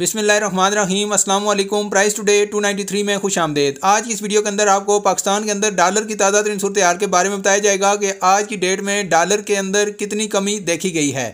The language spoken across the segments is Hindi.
बिसमीम अल्लाम प्राइस टुडे 293 में खुश आमदेद आज की इस वीडियो के अंदर आपको पाकिस्तान के अंदर डॉलर की ताज़ा तरीन सूरत के बारे में बताया जाएगा कि आज की डेट में डॉलर के अंदर कितनी कमी देखी गई है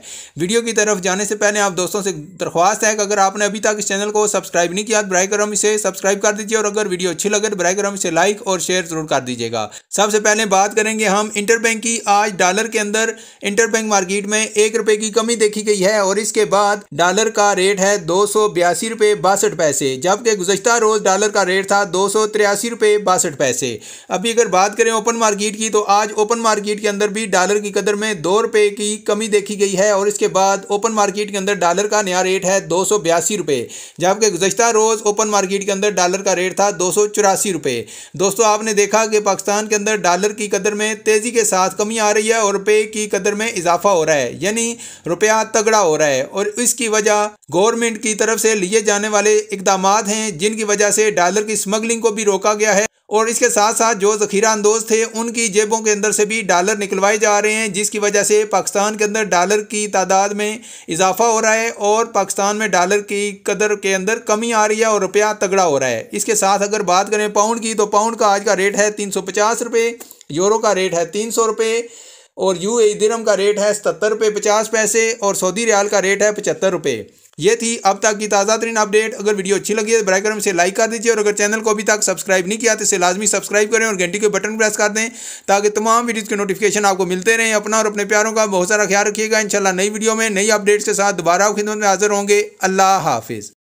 वीडियो की तरफ जाने से पहले आप दोस्तों से दरख्वास्त है कि अगर आपने अभी तक इस चैनल को सब्सक्राइब नहीं किया बर करम इसे सब्सक्राइब कर दीजिए और अगर वीडियो अच्छी लगे तो बर करम इसे लाइक और शेयर ज़रूर कर दीजिएगा सबसे पहले बात करेंगे हम इंटरबैंक की आज डॉलर के अंदर इंटरबैंक मार्केट में एक रुपये की कमी देखी गई है और इसके बाद डॉलर का रेट है दो बयासी रुपये बासठ पैसे जबकि गुजशत रोज़ डॉलर का रेट था दो सौ तिरासी रुपये बासठ पैसे अभी अगर बात करें ओपन मार्केट की तो आज ओपन मार्केट के अंदर भी डॉलर की कदर में दो रुपये की कमी देखी गई है और इसके बाद ओपन मार्केट के अंदर डॉलर का नया रेट है दो सौ बयासी रुपये जबकि गुजशत रोज़ ओपन मार्केट के अंदर डॉलर का रेट था दो सौ चौरासी रुपये दोस्तों आपने देखा कि पाकिस्तान के अंदर डॉलर की कदर में तेज़ी के साथ कमी आ रही है और रुपये की कदर में इजाफा हो रहा है यानी रुपया तगड़ा हो रहा है और इसकी वजह गवर्नमेंट की तरफ से से लिए जाने वाले इकदाम हैं जिनकी वजह से डॉलर की स्मगलिंग को भी रोका गया है और इसके साथ साथ जो जखीरा अंदोज थे उनकी जेबों के अंदर से भी डॉलर निकलवाए जा रहे हैं जिसकी वजह से पाकिस्तान के अंदर डॉलर की तादाद में इजाफा हो रहा है और पाकिस्तान में डॉलर की कदर के अंदर कमी आ रही है और रुपया तगड़ा हो रहा है इसके साथ अगर बात करें पाउंड की तो पाउंड का आज का रेट है तीन सौ पचास रुपये यूरो का रेट है तीन सौ रुपये और यू ए दिरम का रेट है सतर रुपये पचास पैसे और सऊदी रियाल का रेट है पचहत्तर रुपये ये थी अब तक की ताज़ा तरीन अपडेट अगर वीडियो अच्छी लगी है तो ब्राइक्रम से लाइक कर दीजिए और अगर चैनल को अभी तक सब्सक्राइब नहीं किया तो इसे लाजमी सब्सक्राइब करें और घंटी के बटन प्रेस कर दें ताकि तमाम वीडियोज़ के नोटिफिकेशन आपको मिलते रहें अपना और अपने प्यारों का बहुत सारा ख्याल रखिएगा शाला नई वीडियो में नई अपडेट्स के साथ दोबारा खिदमत में हाजिर होंगे अल्लाह हाफिज़